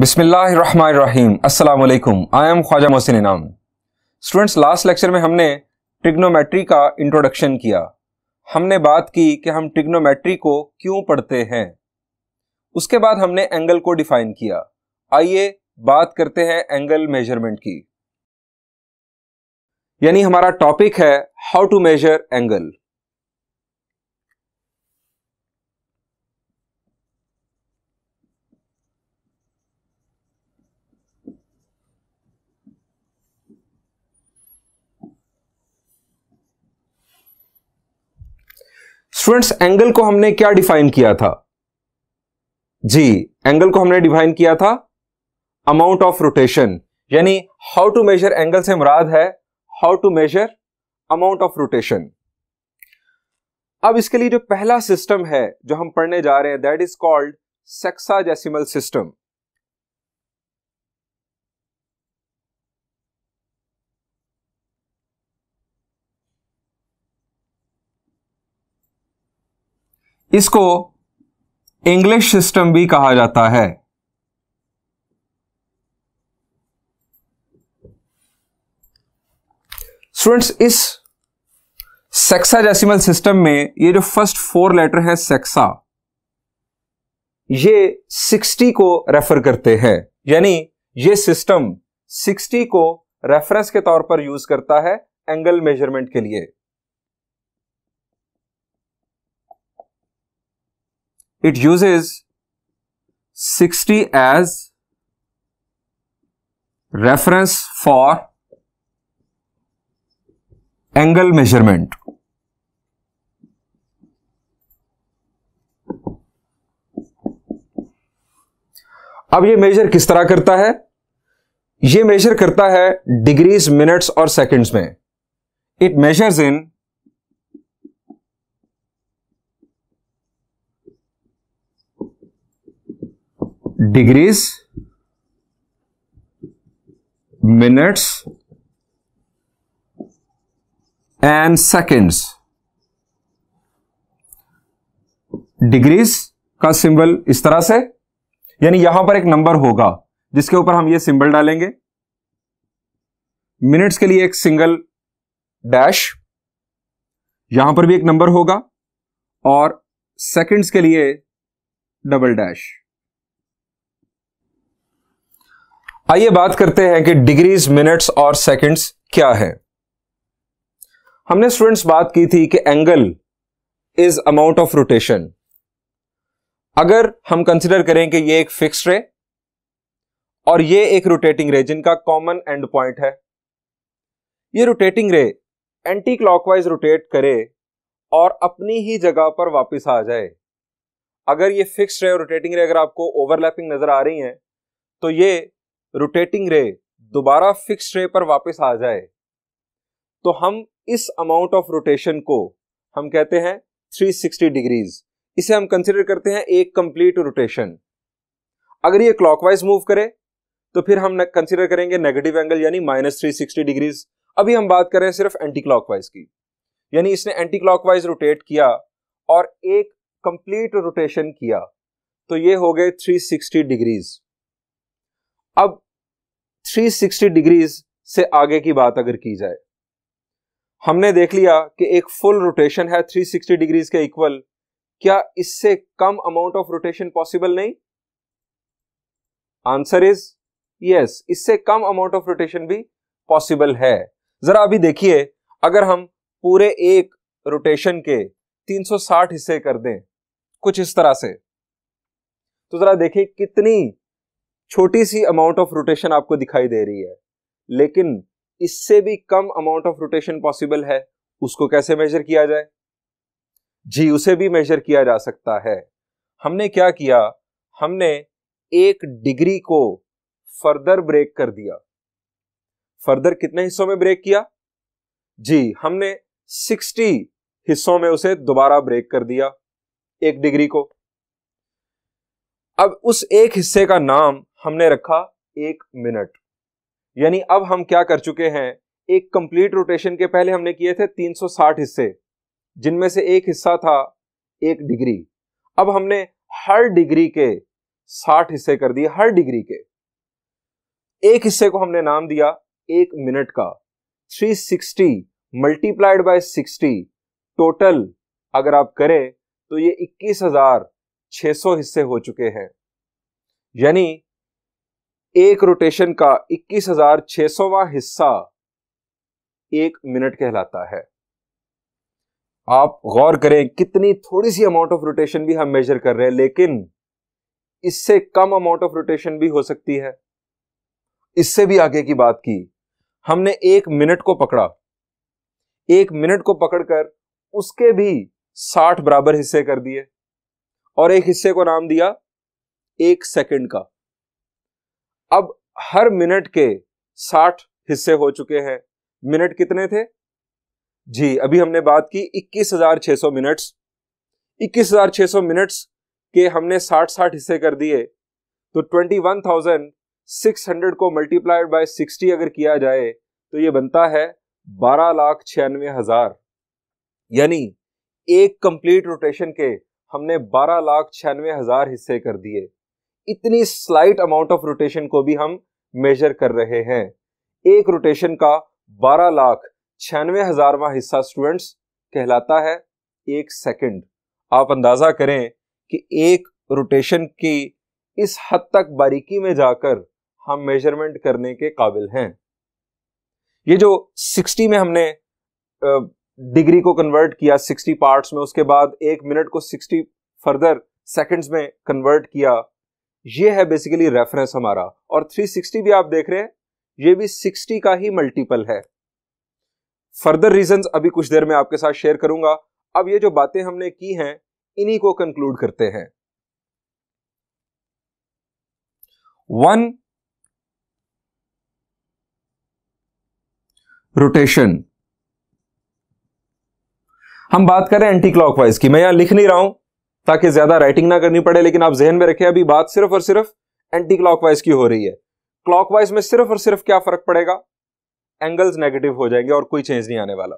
बिसमीम् अल्लाम I am Khwaja Mohsin इनाम students last lecture में हमने ट्रिग्नोमेट्री का इंट्रोडक्शन किया हमने बात की कि हम ट्रिग्नोमेट्री को क्यों पढ़ते हैं उसके बाद हमने एंगल को डिफाइन किया आइए बात करते हैं एंगल मेजरमेंट की यानी हमारा टॉपिक है how to measure angle students angle को हमने क्या डिफाइन किया था जी एंगल को हमने डिफाइन किया था अमाउंट ऑफ रोटेशन यानी हाउ टू मेजर एंगल से मुराद है how to measure amount of rotation अब इसके लिए जो पहला सिस्टम है जो हम पढ़ने जा रहे हैं that is called sexagesimal system इसको इंग्लिश सिस्टम भी कहा जाता है स्टूडेंट्स इस सेक्सा जैसीमल सिस्टम में ये जो फर्स्ट फोर लेटर है सेक्सा ये 60 को रेफर करते हैं यानी ये सिस्टम 60 को रेफरेंस के तौर पर यूज करता है एंगल मेजरमेंट के लिए it uses 60 as reference for angle measurement. अब ये मेजर किस तरह करता है ये मेजर करता है डिग्रीज मिनट्स और सेकंड्स में it measures in degrees minutes and seconds degrees का सिंबल इस तरह से यानी यहां पर एक नंबर होगा जिसके ऊपर हम ये सिंबल डालेंगे मिनट्स के लिए एक सिंगल डैश यहां पर भी एक नंबर होगा और सेकंड्स के लिए डबल डैश आइए बात करते हैं कि डिग्रीज मिनट्स और सेकंड्स क्या है हमने स्टूडेंट्स बात की थी कि angle is amount of rotation अगर हम कंसिडर करें कि ये एक फिक्स रे और ये एक रोटेटिंग रे जिनका कॉमन एंड पॉइंट है ये रोटेटिंग रे एंटी क्लॉकवाइज रोटेट करे और अपनी ही जगह पर वापस आ जाए अगर ये फिक्स रे और रोटेटिंग रे अगर आपको ओवरलैपिंग नजर आ रही है तो ये रोटेटिंग रे दोबारा फिक्स रे पर वापस आ जाए तो हम इस अमाउंट ऑफ रोटेशन को हम कहते हैं 360 डिग्रीज इसे हम कंसिडर करते हैं एक कंप्लीट रोटेशन अगर ये क्लॉकवाइज मूव करे तो फिर हम कंसिडर करेंगे नेगेटिव एंगल यानी माइनस थ्री सिक्सटी डिग्रीज अभी हम बात करें सिर्फ एंटी क्लॉकवाइज की यानी इसने एंटी क्लॉकवाइज रोटेट किया और एक कंप्लीट रोटेशन किया तो ये हो गए 360 डिग्रीज अब 360 डिग्रीज से आगे की बात अगर की जाए हमने देख लिया कि एक फुल रोटेशन है 360 डिग्रीज के इक्वल क्या इससे कम अमाउंट ऑफ रोटेशन पॉसिबल नहीं आंसर इज यस इससे कम अमाउंट ऑफ रोटेशन भी पॉसिबल है जरा अभी देखिए अगर हम पूरे एक रोटेशन के 360 हिस्से कर दें कुछ इस तरह से तो जरा देखिए कितनी छोटी सी अमाउंट ऑफ रोटेशन आपको दिखाई दे रही है लेकिन इससे भी कम अमाउंट ऑफ रोटेशन पॉसिबल है उसको कैसे मेजर किया जाए जी उसे भी मेजर किया जा सकता है हमने क्या किया हमने एक डिग्री को फर्दर ब्रेक कर दिया फर्दर कितने हिस्सों में ब्रेक किया जी हमने 60 हिस्सों में उसे दोबारा ब्रेक कर दिया एक डिग्री को अब उस एक हिस्से का नाम हमने रखा एक मिनट यानी अब हम क्या कर चुके हैं एक कंप्लीट रोटेशन के पहले हमने किए थे 360 हिस्से जिनमें से एक हिस्सा था एक डिग्री अब हमने हर डिग्री के 60 हिस्से कर दिए हर डिग्री के एक हिस्से को हमने नाम दिया एक मिनट का 360 मल्टीप्लाइड बाय सिक्सटी टोटल अगर आप करें तो ये 21,600 हिस्से हो चुके हैं यानी एक रोटेशन का 21,600वां हिस्सा एक मिनट कहलाता है आप गौर करें कितनी थोड़ी सी अमाउंट ऑफ रोटेशन भी हम मेजर कर रहे हैं लेकिन इससे कम अमाउंट ऑफ रोटेशन भी हो सकती है इससे भी आगे की बात की हमने एक मिनट को पकड़ा एक मिनट को पकड़कर उसके भी साठ बराबर हिस्से कर दिए और एक हिस्से को नाम दिया एक सेकंड का अब हर मिनट के साठ हिस्से हो चुके हैं मिनट कितने थे जी अभी हमने बात की इक्कीस हजार सौ मिनट्स इक्कीस हजार सौ मिनट्स के हमने साठ साठ हिस्से कर दिए तो twenty one thousand six hundred को मल्टीप्लाइड बाय सिक्सटी अगर किया जाए तो ये बनता है बारह लाख छियानवे हजार यानी एक कंप्लीट रोटेशन के हमने बारह लाख छियानवे हजार हिस्से कर दिए इतनी स्लाइट अमाउंट ऑफ रोटेशन को भी हम मेजर कर रहे हैं एक रोटेशन का 12 लाख छियानवे हजारवा हिस्सा स्टूडेंट्स कहलाता है एक सेकंड आप अंदाजा करें कि एक रोटेशन की इस हद तक बारीकी में जाकर हम मेजरमेंट करने के काबिल हैं ये जो 60 में हमने डिग्री को कन्वर्ट किया 60 पार्ट्स में उसके बाद एक मिनट को 60 फर्दर सेकंड्स में कन्वर्ट किया ये है बेसिकली रेफरेंस हमारा और 360 भी आप देख रहे हैं ये भी 60 का ही मल्टीपल है फर्दर रीजन अभी कुछ देर में आपके साथ शेयर करूंगा अब ये जो बातें हमने की हैं इन्हीं को कंक्लूड करते हैं वन रोटेशन हम बात करें एंटी क्लॉकवाइज की मैं यहां लिख नहीं रहा हूं ताकि ज्यादा राइटिंग ना करनी पड़े लेकिन आप जहन में रखें अभी बात सिर्फ और सिर्फ एंटी क्लॉकवाइज की हो रही है क्लॉकवाइज में सिर्फ और सिर्फ क्या फर्क पड़ेगा एंगल्स नेगेटिव हो जाएंगे और कोई चेंज नहीं आने वाला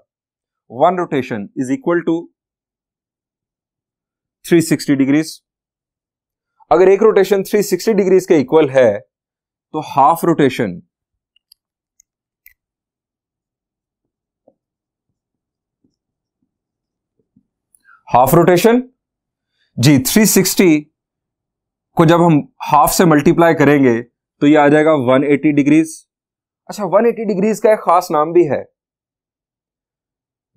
one rotation is equal to 360 degrees अगर एक रोटेशन 360 डिग्रीज के इक्वल है तो हाफ रोटेशन हाफ रोटेशन जी 360 को जब हम हाफ से मल्टीप्लाई करेंगे तो ये आ जाएगा 180 डिग्रीज अच्छा 180 डिग्रीज का एक खास नाम भी है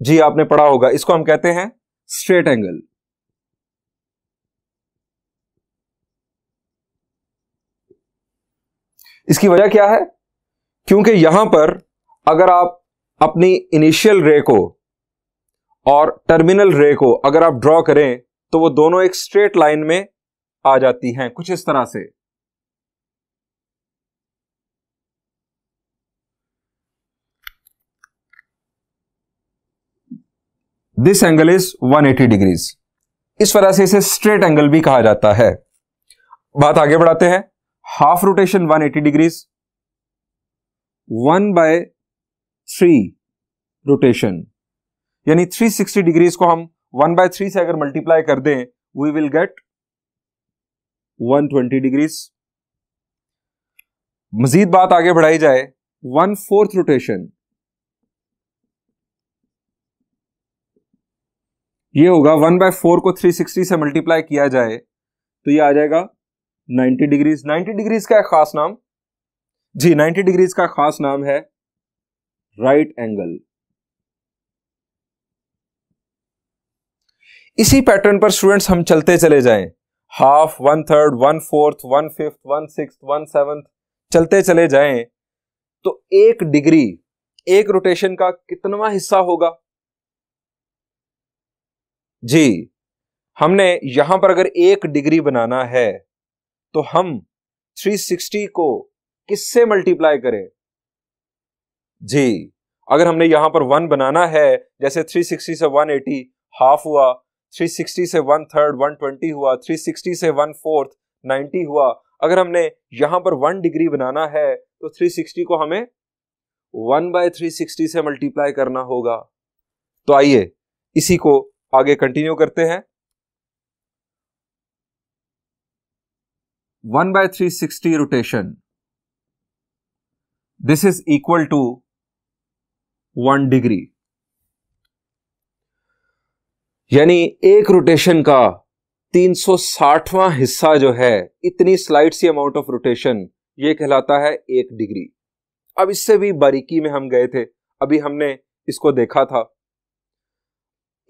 जी आपने पढ़ा होगा इसको हम कहते हैं स्ट्रेट एंगल इसकी वजह क्या है क्योंकि यहां पर अगर आप अपनी इनिशियल रे को और टर्मिनल रे को अगर आप ड्रॉ करें तो वो दोनों एक स्ट्रेट लाइन में आ जाती हैं कुछ इस तरह से दिस एंगल इज 180 डिग्रीज इस वजह से इसे स्ट्रेट एंगल भी कहा जाता है बात आगे बढ़ाते हैं half rotation 180 degrees one by three rotation यानी 360 डिग्रीज को हम वन बाय थ्री से अगर मल्टीप्लाई कर दें वी विल गेट 120 डिग्रीज मजीद बात आगे बढ़ाई जाए वन फोर्थ रोटेशन ये होगा वन बाय फोर को 360 से मल्टीप्लाई किया जाए तो ये आ जाएगा 90 डिग्रीज 90 डिग्रीज का खास नाम जी 90 डिग्रीज का खास नाम है राइट एंगल इसी पैटर्न पर स्टूडेंट्स हम चलते चले जाएं half one third one fourth one fifth one six one seven चलते चले जाएं तो एक डिग्री एक रोटेशन का कितनवा हिस्सा होगा जी हमने यहां पर अगर एक डिग्री बनाना है तो हम 360 को किससे मल्टीप्लाई करें जी अगर हमने यहां पर वन बनाना है जैसे 360 से 180 हाफ हुआ 360 से वन थर्ड वन ट्वेंटी हुआ 360 से वन फोर्थ नाइन्टी हुआ अगर हमने यहाँ पर वन डिग्री बनाना है तो 360 को हमें वन बाय थ्री सिक्सटी से मल्टीप्लाई करना होगा तो आइए इसी को आगे कंटिन्यू करते हैं one by three sixty rotation this is equal to one degree यानी एक रोटेशन का 360वां हिस्सा जो है इतनी स्लाइड सी अमाउंट ऑफ रोटेशन ये कहलाता है एक डिग्री अब इससे भी बारीकी में हम गए थे अभी हमने इसको देखा था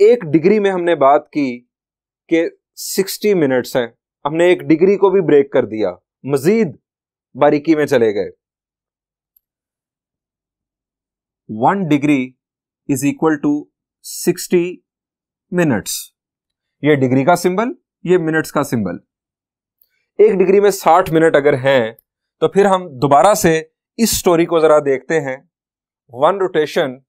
एक डिग्री में हमने बात की कि 60 मिनट्स हैं हमने एक डिग्री को भी ब्रेक कर दिया मजीद बारीकी में चले गए one degree is equal to sixty minutes ये डिग्री का सिंबल ये मिनट्स का सिंबल एक डिग्री में साठ मिनट अगर हैं तो फिर हम दोबारा से इस स्टोरी को जरा देखते हैं one rotation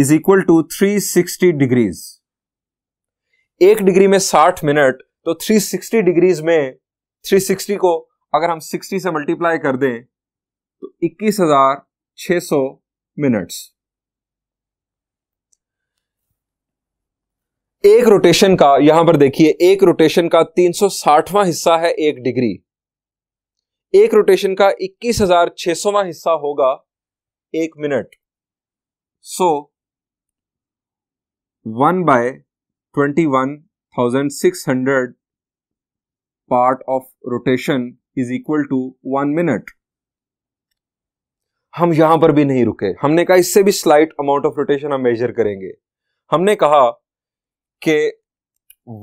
is equal to 360 degrees एक डिग्री में 60 मिनट तो 360 डिग्रीज में 360 को अगर हम 60 से मल्टीप्लाई कर दें तो इक्कीस हजार 600 मिनट्स एक रोटेशन का यहां पर देखिए एक रोटेशन का 360वां हिस्सा है एक डिग्री एक रोटेशन का 21,600वां हिस्सा होगा एक minute so one by twenty one thousand six hundred part of rotation is equal to one minute हम यहां पर भी नहीं रुके हमने कहा इससे भी स्लाइट अमाउंट ऑफ रोटेशन हम मेजर करेंगे हमने कहा कि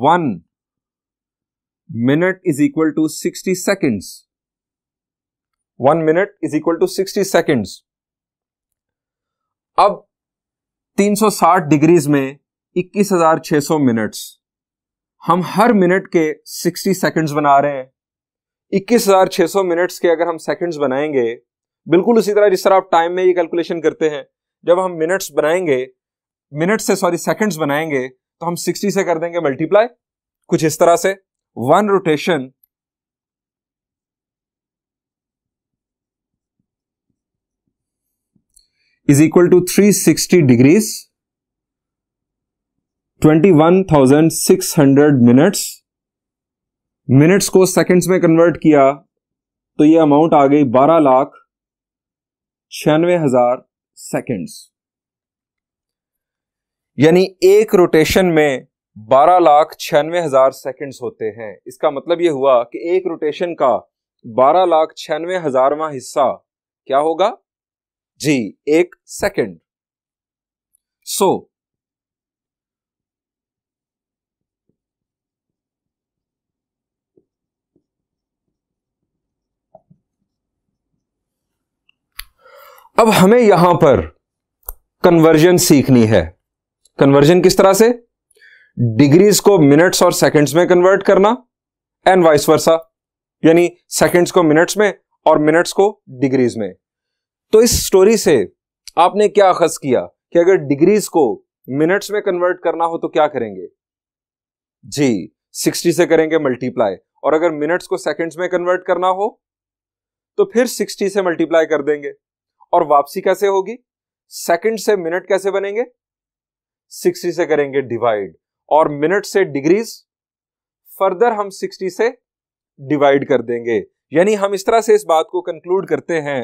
one minute is equal to sixty seconds one minute is equal to sixty seconds अब 360 डिग्रीज में 21,600 मिनट्स हम हर मिनट के 60 सेकंड्स बना रहे हैं 21,600 मिनट्स के अगर हम सेकंड्स बनाएंगे बिल्कुल उसी तरह जिस तरह आप टाइम में ये कैलकुलेशन करते हैं जब हम मिनट्स बनाएंगे मिनट्स से सॉरी सेकंड्स बनाएंगे तो हम 60 से कर देंगे मल्टीप्लाई कुछ इस तरह से one rotation is equal to 360 degrees 21,600 minutes minutes को सेकंड्स में कन्वर्ट किया तो ये अमाउंट आ गई बारह लाख छियानवे हजार सेकेंड्स यानी एक रोटेशन में बारह लाख छियानवे हजार सेकेंड्स होते हैं इसका मतलब यह हुआ कि एक रोटेशन का बारह लाख छियानवे हजारवा हिस्सा क्या होगा जी एक सेकेंड सो so, अब हमें यहां पर कन्वर्जन सीखनी है कन्वर्जन किस तरह से डिग्रीज को मिनट्स और सेकंड्स में कन्वर्ट करना एंड वाइस वर्सा यानी सेकंड्स को मिनट्स में और मिनट्स को डिग्रीज में तो इस स्टोरी से आपने क्या अखज किया कि अगर डिग्रीज को मिनट्स में कन्वर्ट करना हो तो क्या करेंगे जी 60 से करेंगे मल्टीप्लाई और अगर मिनट्स को सेकंड्स में कन्वर्ट करना हो तो फिर 60 से मल्टीप्लाई कर देंगे और वापसी कैसे होगी सेकंड से मिनट कैसे बनेंगे 60 से करेंगे डिवाइड और मिनट से डिग्रीज फर्दर हम 60 से डिवाइड कर देंगे यानी हम इस तरह से इस बात को कंक्लूड करते हैं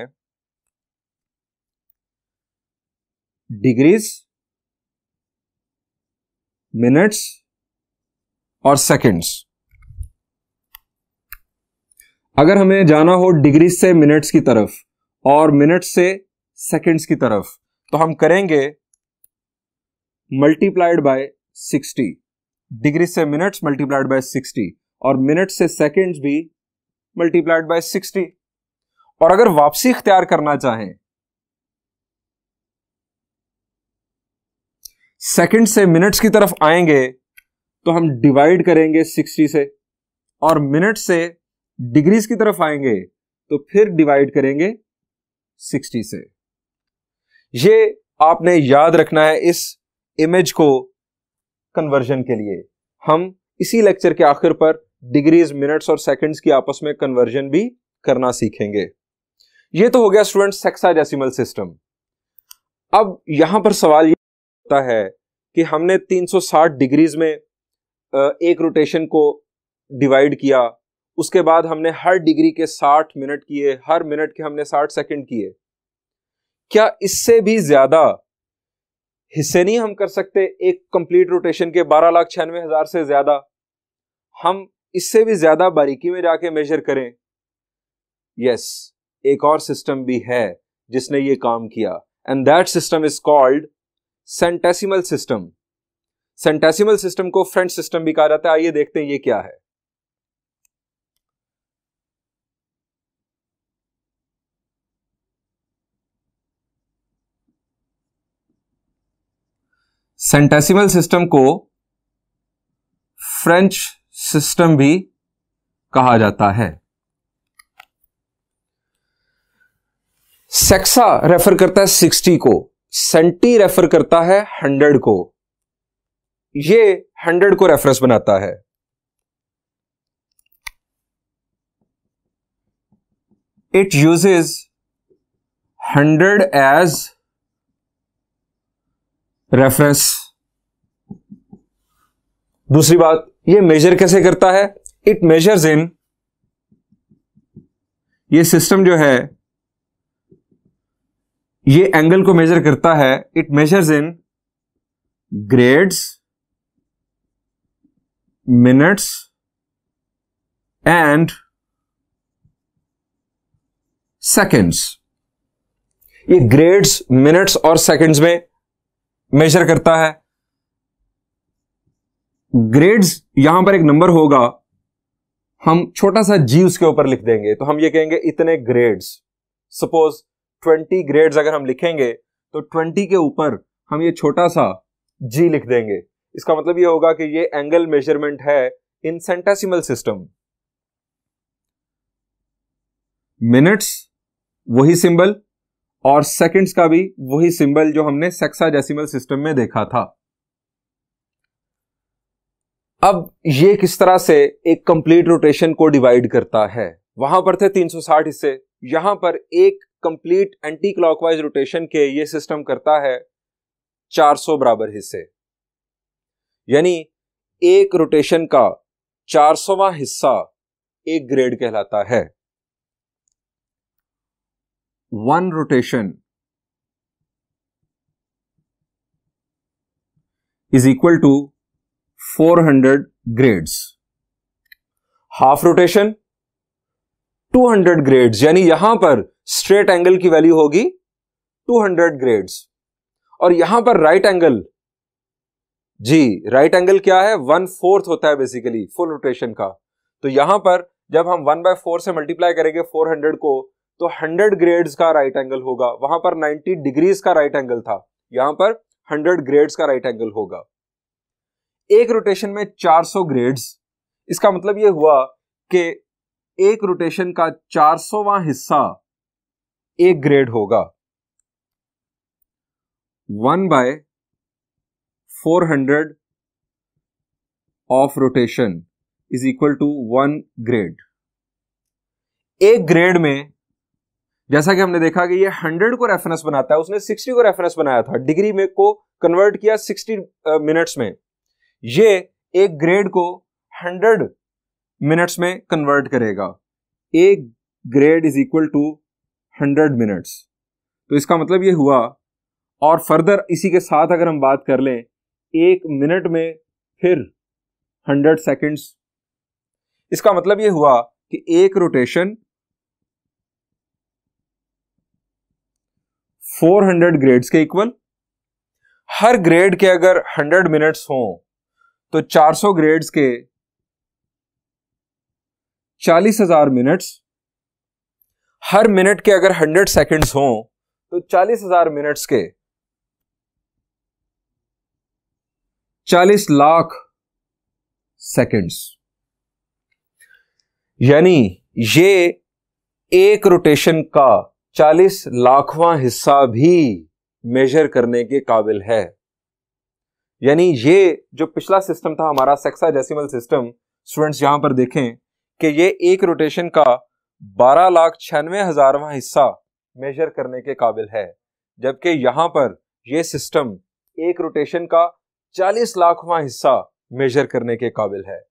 डिग्रीज मिनट्स और सेकंड्स अगर हमें जाना हो डिग्रीज से मिनट्स की तरफ और मिनट से सेकंड्स की तरफ तो हम करेंगे मल्टीप्लाइड बाय 60 डिग्री से मिनट्स मल्टीप्लाइड बाय 60 और मिनट से सेकंड्स भी मल्टीप्लाइड बाय 60 और अगर वापसी इख्तियार करना चाहें सेकंड से मिनट्स की तरफ आएंगे तो हम डिवाइड करेंगे 60 से और मिनट से डिग्रीज की तरफ आएंगे तो फिर डिवाइड करेंगे सिक्सटी से ये आपने याद रखना है इस इमेज को कन्वर्जन के लिए हम इसी लेक्चर के आखिर पर डिग्रीज मिनट्स और सेकंड्स की आपस में कन्वर्जन भी करना सीखेंगे ये तो हो गया स्टूडेंट सेक्साडेसिमल सिस्टम अब यहां पर सवाल ये होता है कि हमने 360 डिग्रीज में एक रोटेशन को डिवाइड किया उसके बाद हमने हर डिग्री के साठ मिनट किए हर मिनट के हमने साठ सेकंड किए क्या इससे भी ज्यादा हिस्से नहीं हम कर सकते एक कंप्लीट रोटेशन के बारह लाख छियानवे हजार से ज्यादा हम इससे भी ज्यादा बारीकी में जाके मेजर करें यस एक और सिस्टम भी है जिसने ये काम किया and that system is called centesimal system centesimal system को फ्रेंच सिस्टम भी कहा जाता है आइए देखते हैं ये क्या है सेंटेसिमल सिस्टम को फ्रेंच सिस्टम भी कहा जाता है सेक्सा रेफर करता है सिक्सटी को सेंटी रेफर करता है हंड्रेड को ये हंड्रेड को रेफरेंस बनाता है it uses hundred as reference दूसरी बात ये मेजर कैसे करता है इट मेजर्स इन ये सिस्टम जो है ये एंगल को मेजर करता है it measures in grades minutes and seconds ये ग्रेड्स मिनट्स और सेकेंड्स में मेजर करता है ग्रेड्स यहां पर एक नंबर होगा हम छोटा सा जी उसके ऊपर लिख देंगे तो हम ये कहेंगे इतने ग्रेड्स सपोज ट्वेंटी ग्रेड्स अगर हम लिखेंगे तो ट्वेंटी के ऊपर हम ये छोटा सा जी लिख देंगे इसका मतलब ये होगा कि ये एंगल मेजरमेंट है इन सेंटेसिमल सिस्टम मिनट्स वही सिंबल और सेकंड्स का भी वही सिंबल जो हमने सेक्साजेसिमल सिस्टम में देखा था अब ये किस तरह से एक कंप्लीट रोटेशन को डिवाइड करता है वहां पर थे 360 हिस्से यहां पर एक कंप्लीट एंटी क्लॉकवाइज रोटेशन के ये सिस्टम करता है 400 बराबर हिस्से यानी एक रोटेशन का 400वां हिस्सा एक ग्रेड कहलाता है one rotation is equal to 400 grades. Half rotation 200 grades यानी यहां पर स्ट्रेट एंगल की वैल्यू होगी 200 ग्रेड्स और यहां पर राइट right एंगल जी राइट right एंगल क्या है वन फोर्थ होता है बेसिकली फुल रोटेशन का तो यहां पर जब हम वन बाय फोर से मल्टीप्लाई करेंगे 400 को तो 100 ग्रेड्स का राइट एंगल होगा वहां पर 90 डिग्रीज का राइट एंगल था यहां पर 100 ग्रेड्स का राइट एंगल होगा एक रोटेशन में 400 ग्रेड्स इसका मतलब यह हुआ कि एक रोटेशन का 400वां हिस्सा एक ग्रेड होगा one by four hundred of rotation is equal to one grade एक ग्रेड में जैसा कि हमने देखा कि ये 100 को रेफरेंस बनाता है उसने 60 को रेफरेंस बनाया था डिग्री में को कन्वर्ट किया 60 मिनट्स में ये एक ग्रेड को 100 मिनट्स में कन्वर्ट करेगा एक grade is equal to 100 minutes तो इसका मतलब ये हुआ और फर्दर इसी के साथ अगर हम बात कर लें एक मिनट में फिर 100 सेकंड्स इसका मतलब ये हुआ कि एक रोटेशन 400 ग्रेड्स के इक्वल हर ग्रेड के अगर 100 मिनट्स हो तो 400 ग्रेड्स के 40,000 मिनट्स हर मिनट के अगर 100 सेकंड्स हो तो 40,000 मिनट्स के 40 लाख सेकंड्स यानी ये एक रोटेशन का चालीस लाखवां हिस्सा भी मेजर करने के काबिल है यानी ये जो पिछला सिस्टम था हमारा सेक्सा डेसिमल सिस्टम स्टूडेंट्स यहां पर देखें कि ये एक रोटेशन का बारह लाख छियानवे हजारवा हिस्सा मेजर करने के काबिल है जबकि यहां पर यह सिस्टम एक रोटेशन का चालीस लाखवा हिस्सा मेजर करने के काबिल है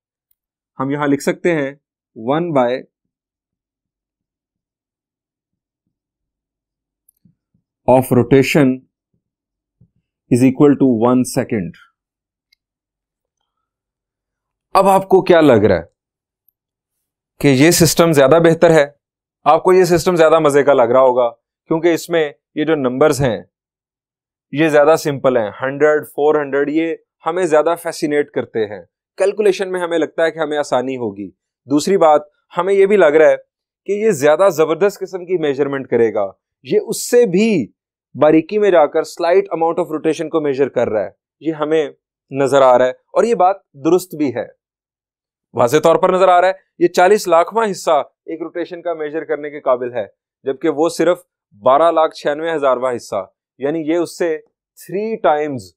हम यहां लिख सकते हैं one by of rotation is equal to one second अब आपको क्या लग रहा है कि ये सिस्टम ज्यादा बेहतर है आपको ये सिस्टम ज्यादा मजे का लग रहा होगा क्योंकि इसमें ये जो नंबर्स हैं ये ज्यादा सिंपल हैं हंड्रेड फोर हंड्रेड ये हमें ज्यादा फैसिनेट करते हैं कैलकुलेशन में हमें लगता है कि हमें आसानी होगी दूसरी बात हमें यह भी लग रहा है कि ये ज्यादा जबरदस्त किस्म की मेजरमेंट करेगा ये उससे भी बारीकी में जाकर स्लाइट अमाउंट ऑफ रोटेशन को मेजर कर रहा है ये हमें नजर आ रहा है और ये बात दुरुस्त भी है वाजे तौर पर नजर आ रहा है ये चालीस लाखवा हिस्सा एक रोटेशन का मेजर करने के काबिल है जबकि वो सिर्फ बारह लाख छियानवे हजारवा हिस्सा यानी ये उससे थ्री टाइम्स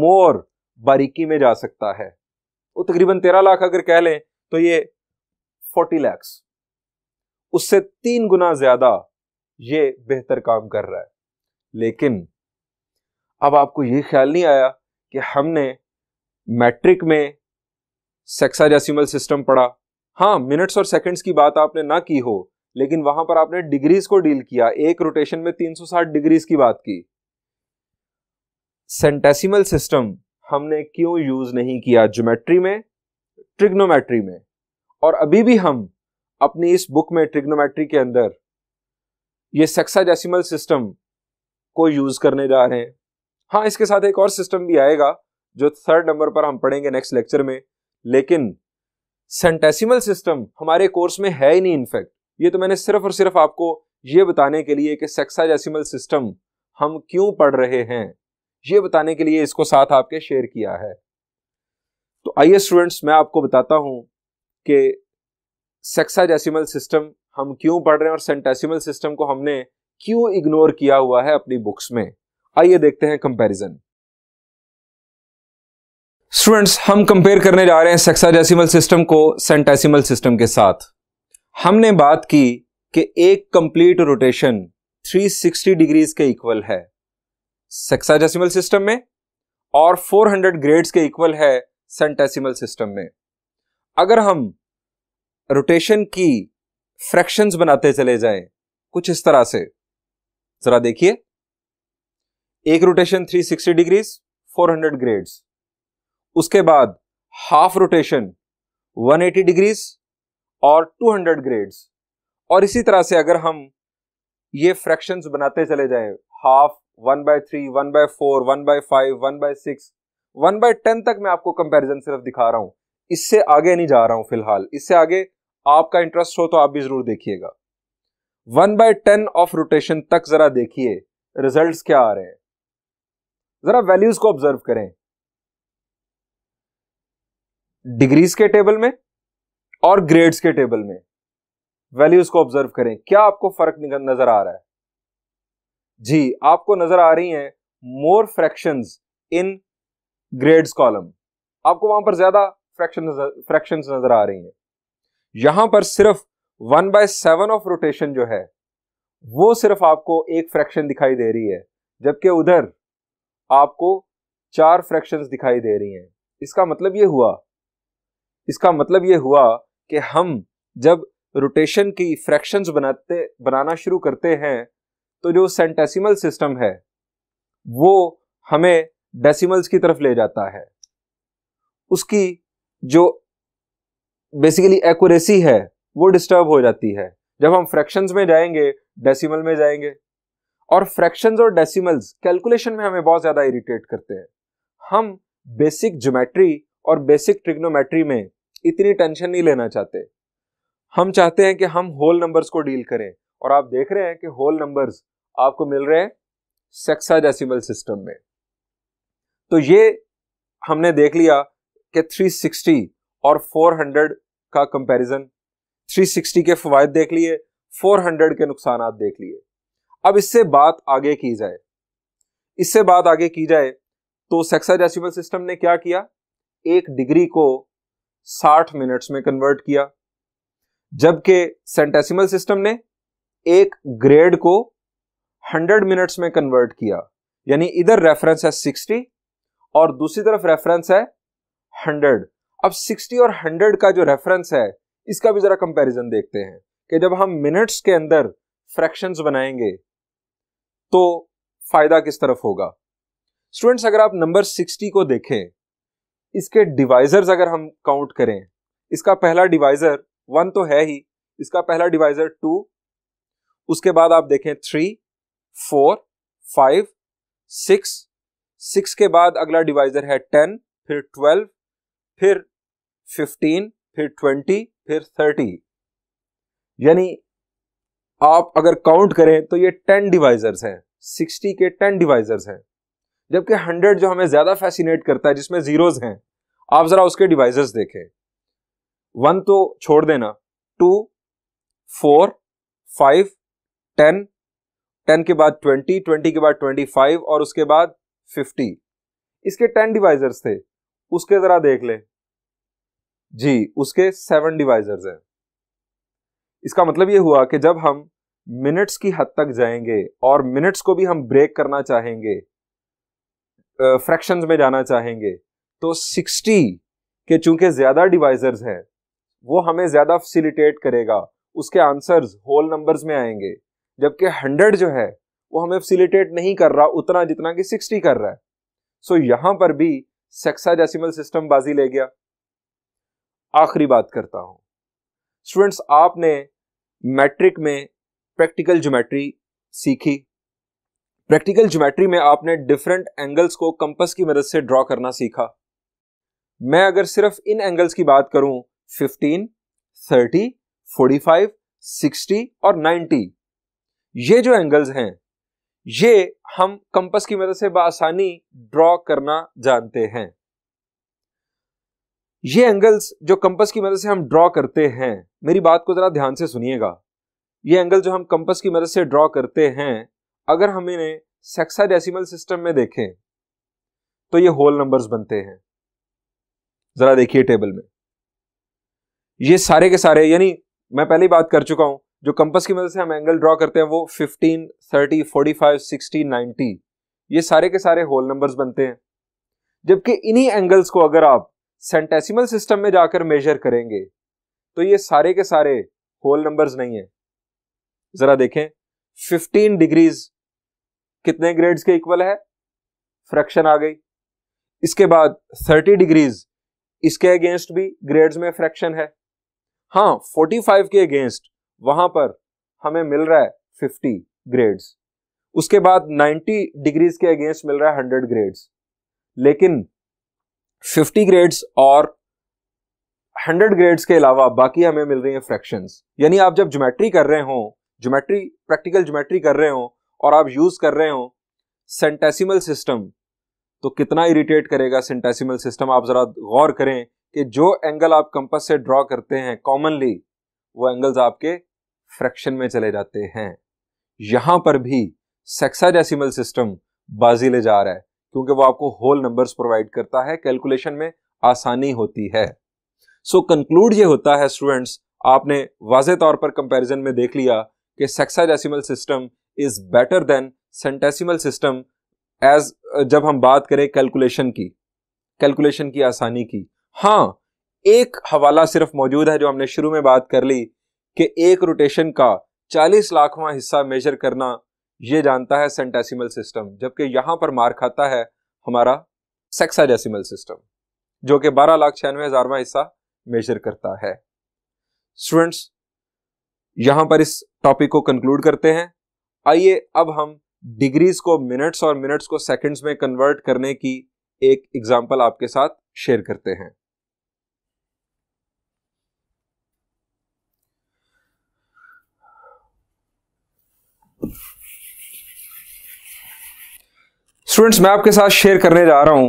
मोर बारीकी में जा सकता है वो तकरीबन तेरह लाख अगर कह लें तो ये फोर्टी लैक्स उससे तीन गुना ज्यादा ये बेहतर काम कर रहा है लेकिन अब आपको ये ख्याल नहीं आया कि हमने मैट्रिक में सेक्साजेसिमल सिस्टम पढ़ा हाँ मिनट्स और सेकंड्स की बात आपने ना की हो लेकिन वहां पर आपने डिग्रीज को डील किया एक रोटेशन में 360 डिग्रीज की बात की सेंटेसिमल सिस्टम हमने क्यों यूज नहीं किया ज्योमेट्री में ट्रिग्नोमेट्री में और अभी भी हम अपनी इस बुक में ट्रिग्नोमेट्री के अंदर ये सेक्साजेसिमल सिस्टम को यूज़ करने जा रहे हैं हाँ इसके साथ एक और सिस्टम भी आएगा जो थर्ड नंबर पर हम पढ़ेंगे नेक्स्ट लेक्चर में लेकिन सेंटेसिमल सिस्टम हमारे कोर्स में है ही नहीं इनफैक्ट ये तो मैंने सिर्फ और सिर्फ आपको ये बताने के लिए कि सेक्साजेसिमल सिस्टम हम क्यों पढ़ रहे हैं ये बताने के लिए इसको साथ आपके शेयर किया है तो आइए स्टूडेंट्स मैं आपको बताता हूं कि सेक्साजेसिमल सिस्टम हम क्यों पढ़ रहे हैं और सेंटेसिमल सिस्टम को हमने क्यों इग्नोर किया हुआ है अपनी बुक्स में आइए देखते हैं कंपैरिजन स्टूडेंट्स हम कंपेयर करने जा रहे हैं सेक्साडेसिमल सिस्टम को सेंटेसिमल सिस्टम के साथ हमने बात की कि एक कंप्लीट रोटेशन 360 डिग्रीज के इक्वल है सेक्साडेसिमल सिस्टम में और 400 ग्रेड्स के इक्वल है सेंटेसिमल सिस्टम में अगर हम रोटेशन की फ्रैक्शंस बनाते चले जाएं कुछ इस तरह से जरा देखिए एक रोटेशन 360 डिग्रीज 400 ग्रेड्स उसके बाद हाफ रोटेशन 180 डिग्रीज और 200 ग्रेड्स और इसी तरह से अगर हम ये फ्रैक्शंस बनाते चले जाए half one by three one by four one by five one by six one by ten तक मैं आपको कंपैरिजन सिर्फ दिखा रहा हूं इससे आगे नहीं जा रहा हूं फिलहाल इससे आगे आपका इंटरेस्ट हो तो आप भी जरूर देखिएगा one by ten of rotation तक जरा देखिए रिजल्ट क्या आ रहे हैं जरा वैल्यूज को ऑब्जर्व करें डिग्रीज के टेबल में और ग्रेड्स के टेबल में वैल्यूज को ऑब्जर्व करें क्या आपको फर्क नजर आ रहा है जी आपको नजर आ रही हैं more fractions in grades column आपको वहां पर ज्यादा फ्रैक्शन फ्रैक्शंस नजर आ रही हैं यहां पर सिर्फ one by seven of rotation जो है वो सिर्फ आपको एक फ्रैक्शन दिखाई दे रही है जबकि उधर आपको चार फ्रैक्शंस दिखाई दे रही हैं इसका मतलब ये हुआ इसका मतलब ये हुआ कि हम जब रोटेशन की फ्रैक्शंस बनाते बनाना शुरू करते हैं तो जो सेंटेसिमल सिस्टम है वो हमें डेसिमल्स की तरफ ले जाता है उसकी जो बेसिकली एक्यूरेसी है वो डिस्टर्ब हो जाती है जब हम फ्रैक्शंस में जाएंगे डेसिमल में जाएंगे और फ्रैक्शंस और डेसिमल्स कैलकुलेशन में हमें बहुत ज़्यादा इरिटेट करते हैं हम बेसिक ज्योमेट्री और बेसिक ट्रिग्नोमेट्री में इतनी टेंशन नहीं लेना चाहते हम चाहते हैं कि हम होल नंबर्स को डील करें और आप देख रहे हैं कि होल नंबर्स आपको मिल रहे हैं डेसिमल सिस्टम में तो ये हमने देख लिया कि 360 और 400 का कंपैरिजन 360 के फवायद देख लिए 400 के नुकसान देख लिए अब इससे बात आगे की जाए इससे बात आगे की जाए तो सेक्साडेसिमल सिस्टम ने क्या किया एक डिग्री को 60 मिनट्स में कन्वर्ट किया जबकि सेंटेसिमल सिस्टम ने एक ग्रेड को 100 मिनट्स में कन्वर्ट किया यानी इधर रेफरेंस है 60 और दूसरी तरफ रेफरेंस है 100 अब 60 और 100 का जो रेफरेंस है इसका भी ज़रा कंपैरिजन देखते हैं कि जब हम मिनट्स के अंदर फ्रैक्शंस बनाएंगे तो फ़ायदा किस तरफ होगा स्टूडेंट्स अगर आप नंबर सिक्सटी को देखें इसके डिवाइज़र्स अगर हम काउंट करें इसका पहला डिवाइज़र वन तो है ही इसका पहला डिवाइज़र टू उसके बाद आप देखें three four five six six के बाद अगला डिवाइज़र है टेन फिर ट्वेल्व फिर फिफ्टीन फिर ट्वेंटी फिर थर्टी यानी आप अगर काउंट करें तो ये टेन डिवाइजर्स हैं सिक्सटी के टेन डिवाइजर्स हैं जबकि हंड्रेड जो हमें ज्यादा फैसिनेट करता है जिसमें जीरोज हैं आप जरा उसके डिवाइजर्स देखें वन तो छोड़ देना two four five ten ten के बाद ट्वेंटी ट्वेंटी के बाद ट्वेंटी फाइव और उसके बाद फिफ्टी इसके टेन डिवाइजर्स थे उसके जरा देख लें जी उसके सेवन डिवाइजर्स हैं इसका मतलब ये हुआ कि जब हम मिनट्स की हद तक जाएंगे और मिनट्स को भी हम ब्रेक करना चाहेंगे फ्रैक्शंस में जाना चाहेंगे तो 60 के चूंकि ज़्यादा डिवाइजर्स हैं वो हमें ज़्यादा फैसिलिटेट करेगा उसके आंसर्स होल नंबर्स में आएंगे जबकि 100 जो है वो हमें फैसिलिटेट नहीं कर रहा उतना जितना कि 60 कर रहा है सो so, यहाँ पर भी सेक्सा सिस्टम बाजी ले गया आखिरी बात करता हूँ स्टूडेंट्स आपने मैट्रिक में प्रैक्टिकल ज्योमेट्री सीखी प्रैक्टिकल ज्योमेट्री में आपने डिफरेंट एंगल्स को कंपस की मदद से ड्रॉ करना सीखा मैं अगर सिर्फ इन एंगल्स की बात करूं 15, 30, 45, 60 और 90 ये जो एंगल्स हैं ये हम कंपस की मदद से बासानी ड्रॉ करना जानते हैं ये एंगल्स जो कंपस की मदद से हम ड्रॉ करते हैं मेरी बात को ज़रा ध्यान से सुनिएगा ये एंगल जो हम कंपस की मदद से ड्रॉ करते हैं अगर हम इन्हें सेक्साडेसिमल सिस्टम में देखें तो ये होल नंबर्स बनते हैं ज़रा देखिए टेबल में ये सारे के सारे यानी मैं पहले ही बात कर चुका हूं जो कंपस की मदद से हम एंगल ड्रॉ करते हैं वो 15, 30, 45, 60, 90 ये सारे के सारे होल नंबर्स बनते हैं जबकि इन्हीं एंगल्स को अगर आप सेंटेसिमल सिस्टम में जाकर मेजर करेंगे तो ये सारे के सारे होल नंबर्स नहीं है जरा देखें 15 डिग्रीज कितने ग्रेड्स के इक्वल है फ्रैक्शन आ गई इसके बाद 30 डिग्रीज इसके अगेंस्ट भी ग्रेड्स में फ्रैक्शन है हाँ 45 के अगेंस्ट वहां पर हमें मिल रहा है 50 ग्रेड्स उसके बाद 90 डिग्रीज के अगेंस्ट मिल रहा है 100 ग्रेड्स लेकिन 50 ग्रेड्स और 100 ग्रेड्स के अलावा बाकी हमें मिल रही हैं फ्रैक्शंस यानी आप जब ज्योमेट्री कर रहे हो ज्योमेट्री प्रैक्टिकल ज्योमेट्री कर रहे हो और आप यूज कर रहे हो सेंटेसिमल सिस्टम तो कितना इरिटेट करेगा सेंटेसिमल सिस्टम आप जरा गौर करें कि जो एंगल आप कंपस से ड्रॉ करते हैं कॉमनली वो एंगल्स आपके फ्रैक्शन में चले जाते हैं यहां पर भी सेक्सा सिस्टम बाजी ले जा रहा है क्योंकि वो आपको होल नंबर्स प्रोवाइड करता है कैलकुलेशन में आसानी होती है सो so, कंक्लूड ये होता है स्टूडेंट्स आपने वाज तौर पर कंपैरिजन में देख लिया कि sexagesimal system is better than centesimal system as जब हम बात करें कैलकुलेशन की कैलकुलेशन की आसानी की हाँ एक हवाला सिर्फ मौजूद है जो हमने शुरू में बात कर ली कि एक रोटेशन का 40 लाखवां हिस्सा मेजर करना ये जानता है सेंटेसिमल सिस्टम जबकि यहाँ पर मार खाता है हमारा सेक्साडेसिमल सिस्टम जो कि बारह लाख छियानवे हज़ारवा हिस्सा मेजर करता है स्टूडेंट्स यहाँ पर इस टॉपिक को कंक्लूड करते हैं आइए अब हम डिग्रीज को मिनट्स और मिनट्स को सेकंड्स में कन्वर्ट करने की एक एग्जांपल आपके साथ शेयर करते हैं स्टूडेंट्स मैं आपके साथ शेयर करने जा रहा हूं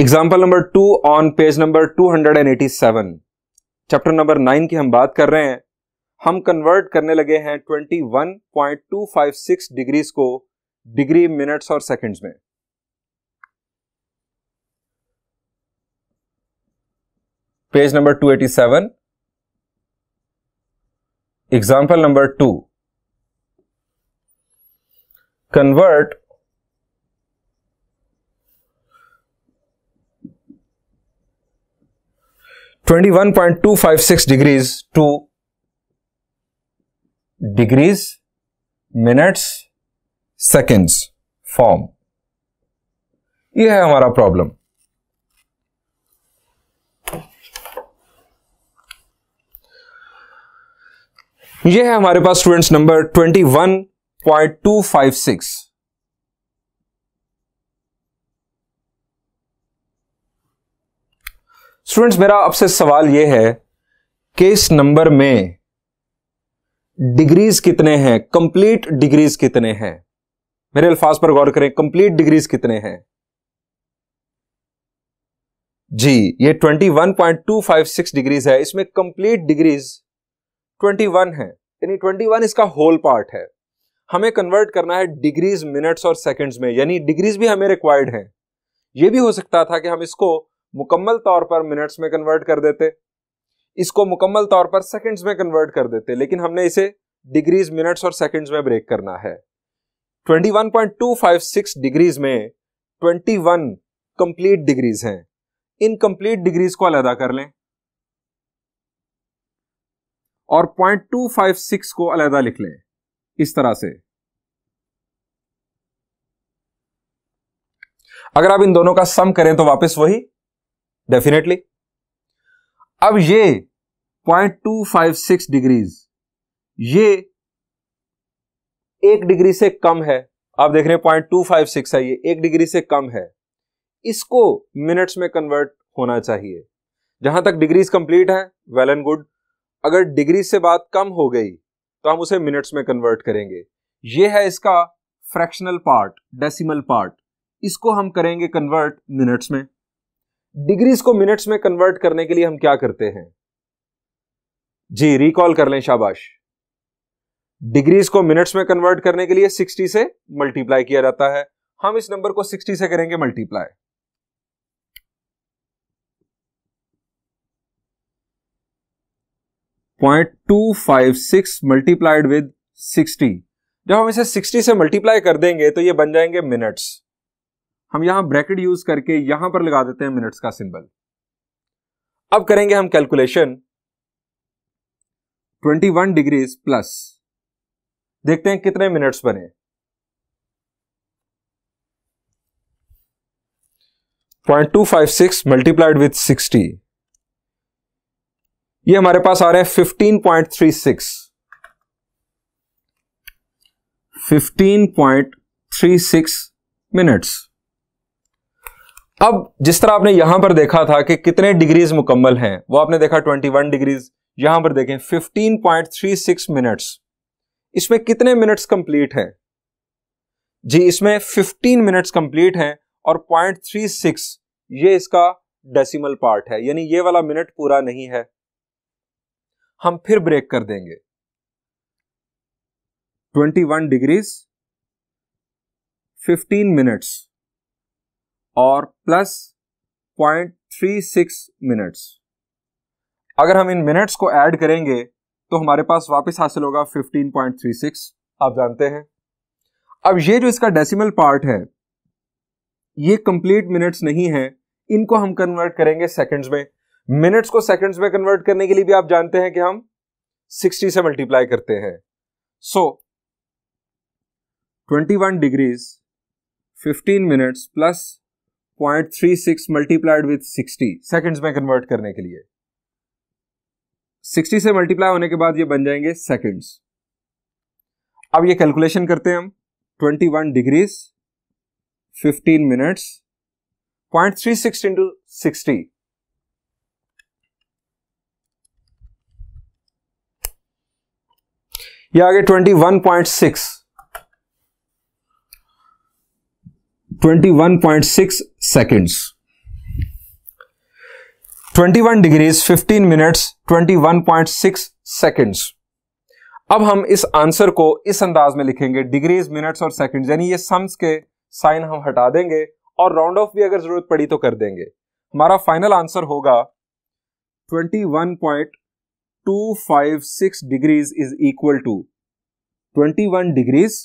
example number two on page number 287 chapter number nine की हम बात कर रहे हैं हम कन्वर्ट करने लगे हैं 21.256 डिग्रीज को डिग्री मिनट्स और सेकंड्स में page number 287 example number two convert 21.256 degrees to degrees minutes seconds form ये है हमारा प्रॉब्लम ये है हमारे पास स्टूडेंट्स नंबर 21.256 स्टूडेंट्स मेरा आपसे सवाल यह है कि इस नंबर में डिग्रीज कितने हैं कंप्लीट डिग्रीज कितने हैं मेरे अल्फाज पर गौर करें कंप्लीट डिग्रीज कितने हैं जी ये 21.256 डिग्रीज है इसमें कंप्लीट डिग्रीज 21 है यानी 21 इसका होल पार्ट है हमें कन्वर्ट करना है डिग्रीज मिनट्स और सेकंड्स में यानी डिग्रीज भी हमें रिक्वायर्ड हैं ये भी हो सकता था कि हम इसको मुकम्मल तौर पर मिनट्स में कन्वर्ट कर देते इसको मुकम्मल तौर पर सेकंड्स में कन्वर्ट कर देते लेकिन हमने इसे डिग्रीज मिनट्स और सेकंड्स में ब्रेक करना है 21.256 डिग्रीज में 21 कंप्लीट डिग्रीज हैं इन कंप्लीट डिग्रीज को अलहदा कर लें और 0.256 को अलहदा लिख लें इस तरह से अगर आप इन दोनों का सम करें तो वापस वही डेफिनेटली अब ये 0.256 डिग्रीज ये एक डिग्री से कम है आप देख रहे हैं पॉइंट टू फाइव सिक्स है ये एक डिग्री से कम है इसको मिनट्स में कन्वर्ट होना चाहिए जहां तक डिग्रीज कंप्लीट है वेल एंड गुड अगर डिग्री से बात कम हो गई तो हम उसे मिनट्स में कन्वर्ट करेंगे ये है इसका फ्रैक्शनल पार्ट डेसिमल पार्ट इसको हम करेंगे कन्वर्ट मिनट्स में डिग्रीज को मिनट्स में कन्वर्ट करने के लिए हम क्या करते हैं जी रिकॉल कर लें शाबाश डिग्रीज को मिनट्स में कन्वर्ट करने के लिए 60 से मल्टीप्लाई किया जाता है हम इस नंबर को 60 से करेंगे multiply point two five six multiplied with sixty जब हम इसे सिक्सटी से मल्टीप्लाई कर देंगे तो ये बन जाएंगे मिनट्स हम यहां ब्रैकेट यूज करके यहां पर लगा देते हैं मिनट्स का सिंबल अब करेंगे हम कैलकुलेशन 21 डिग्रीज प्लस देखते हैं कितने मिनट्स बने 0.256 मल्टीप्लाइड विथ 60 ये हमारे पास आ रहे हैं 15.36 15.36 मिनट्स अब जिस तरह आपने यहां पर देखा था कि कितने डिग्रीज मुकम्मल हैं वो आपने देखा 21 डिग्रीज यहां पर देखें 15.36 मिनट्स इसमें कितने मिनट्स कंप्लीट हैं जी इसमें 15 मिनट्स कंप्लीट हैं और 0.36 ये इसका डेसिमल पार्ट है यानी ये वाला मिनट पूरा नहीं है हम फिर ब्रेक कर देंगे 21 डिग्रीज 15 मिनट्स और plus point three six minutes अगर हम इन मिनट्स को ऐड करेंगे तो हमारे पास वापस हासिल होगा 15.36 आप जानते हैं अब ये जो इसका डेसिमल पार्ट है ये कंप्लीट मिनट्स नहीं है इनको हम कन्वर्ट करेंगे सेकंड्स में मिनट्स को सेकंड्स में कन्वर्ट करने के लिए भी आप जानते हैं कि हम 60 से मल्टीप्लाई करते हैं so so, 21 degrees 15 minutes plus point three six multiplied with sixty seconds में कन्वर्ट करने के लिए सिक्सटी से मल्टीप्लाई होने के बाद ये बन जाएंगे सेकेंड्स अब ये कैलकुलेशन करते हैं हम twenty one degrees fifteen minutes point three six into sixty ये आगे twenty one point six 21.6 seconds 21 degrees 15 minutes 21.6 seconds अब हम इस आंसर को इस अंदाज में लिखेंगे डिग्रीज मिनट्स और सेकंड्स यानी ये सम्स के साइन हम हटा देंगे और राउंड ऑफ भी अगर जरूरत पड़ी तो कर देंगे हमारा फाइनल आंसर होगा 21.256 degrees is equal to 21 degrees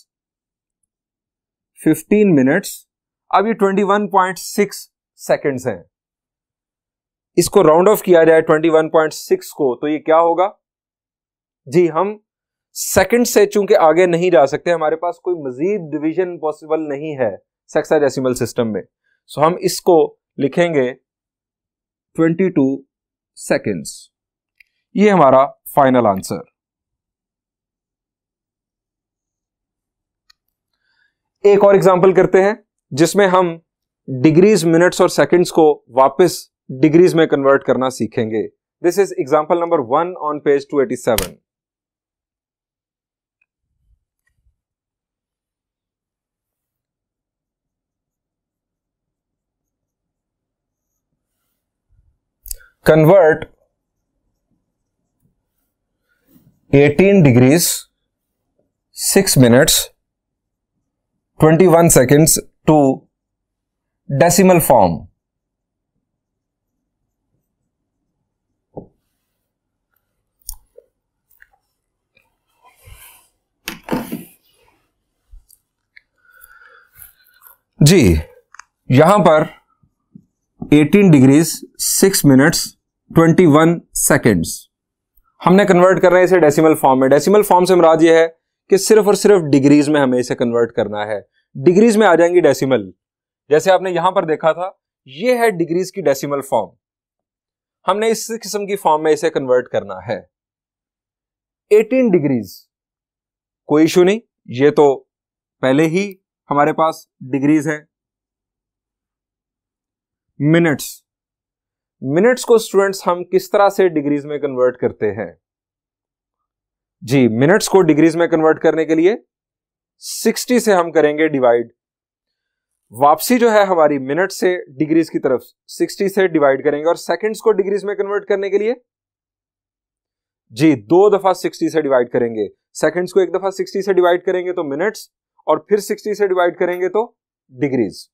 15 minutes अब ये 21.6 सेकेंड है इसको राउंड ऑफ किया जाए 21.6 को तो ये क्या होगा जी हम सेकंड से चूंकि आगे नहीं जा सकते हमारे पास कोई मजीद डिवीजन पॉसिबल नहीं है सेक्साडेसिमल सिस्टम में सो हम इसको लिखेंगे 22 सेकंड्स ये हमारा फाइनल आंसर एक और एग्जांपल करते हैं जिसमें हम डिग्रीज मिनट्स और सेकंड्स को वापस डिग्रीज में कन्वर्ट करना सीखेंगे this is example number one on page 287 convert 18 degrees 6 minutes 21 seconds to decimal form. जी यहां पर 18 डिग्रीज 6 मिनट्स 21 सेकेंड्स हमने कन्वर्ट करना है इसे डेसिमल फॉर्म में डेसिमल फॉर्म से मराज ये है कि सिर्फ और सिर्फ डिग्रीज में हमें इसे कन्वर्ट करना है डिग्रीज में आ जाएंगी डेसिमल जैसे आपने यहां पर देखा था ये है डिग्रीज की डेसिमल फॉर्म हमने इस किस्म की फॉर्म में इसे कन्वर्ट करना है 18 डिग्रीज कोई इशू नहीं ये तो पहले ही हमारे पास डिग्रीज है मिनट्स मिनट्स को स्टूडेंट्स हम किस तरह से डिग्रीज में कन्वर्ट करते हैं जी मिनट्स को डिग्रीज में कन्वर्ट करने के लिए 60 से हम करेंगे डिवाइड वापसी जो है हमारी मिनट से डिग्रीज की तरफ 60 से डिवाइड करेंगे और सेकंड्स को डिग्रीज में कन्वर्ट करने के लिए जी दो दफा 60 से डिवाइड करेंगे सेकंड्स को एक दफा 60 से डिवाइड करेंगे तो मिनट्स और फिर 60 से डिवाइड करेंगे तो डिग्रीज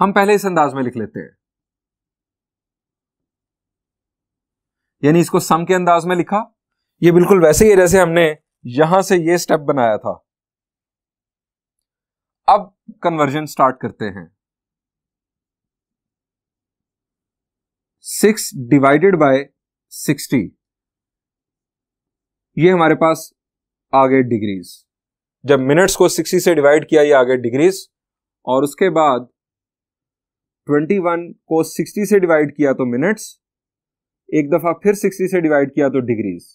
हम पहले इस अंदाज में लिख लेते हैं यानी इसको सम के अंदाज में लिखा ये बिल्कुल वैसे ही है जैसे हमने यहां से ये स्टेप बनाया था अब कन्वर्जन स्टार्ट करते हैं सिक्स डिवाइडेड बाय सिक्सटी ये हमारे पास आ गए डिग्रीज जब मिनट्स को सिक्सटी से डिवाइड किया ये आ गए डिग्रीज और उसके बाद ट्वेंटी वन को सिक्सटी से डिवाइड किया तो मिनट्स एक दफा फिर सिक्सटी से डिवाइड किया तो डिग्रीज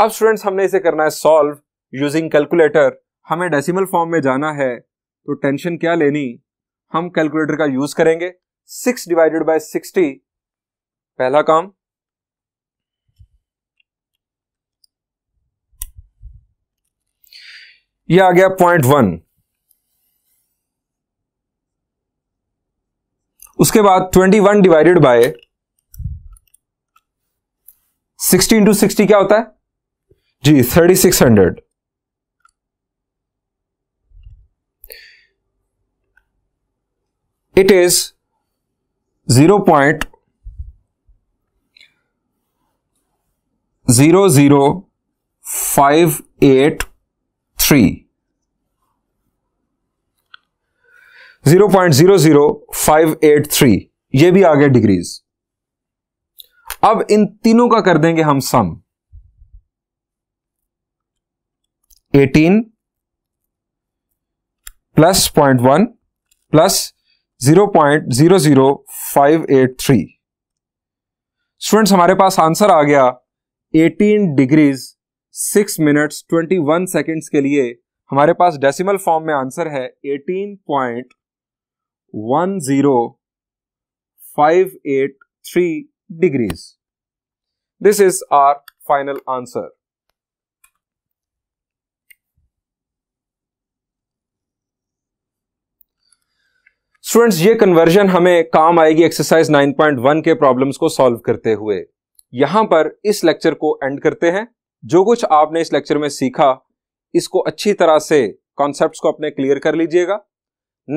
अब स्टूडेंट्स हमने इसे करना है सॉल्व यूजिंग कैलकुलेटर हमें डेसिमल फॉर्म में जाना है तो टेंशन क्या लेनी हम कैलकुलेटर का यूज करेंगे सिक्स डिवाइडेड बाय सिक्सटी पहला काम ये आ गया पॉइंट वन उसके बाद twenty one divided by sixty into sixty क्या होता है जी thirty six hundred it is zero point zero zero five eight three zero point zero zero five eight three ये भी आ गया डिग्रीज अब इन तीनों का कर देंगे हम sum eighteen plus point one plus zero point zero zero five eight three students हमारे पास आंसर आ गया eighteen degrees six minutes twenty one seconds के लिए हमारे पास डेसिमल फॉर्म में आंसर है eighteen point one zero five eight three degrees this is our final answer students ये कन्वर्जन हमें काम आएगी एक्सरसाइज 9.1 के प्रॉब्लम्स को सॉल्व करते हुए यहां पर इस लेक्चर को एंड करते हैं जो कुछ आपने इस लेक्चर में सीखा इसको अच्छी तरह से कॉन्सेप्ट्स को अपने क्लियर कर लीजिएगा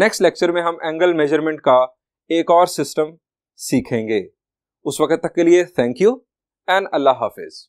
नेक्स्ट लेक्चर में हम एंगल मेजरमेंट का एक और सिस्टम सीखेंगे उस वक्त तक के लिए थैंक यू एंड अल्लाह हाफिज़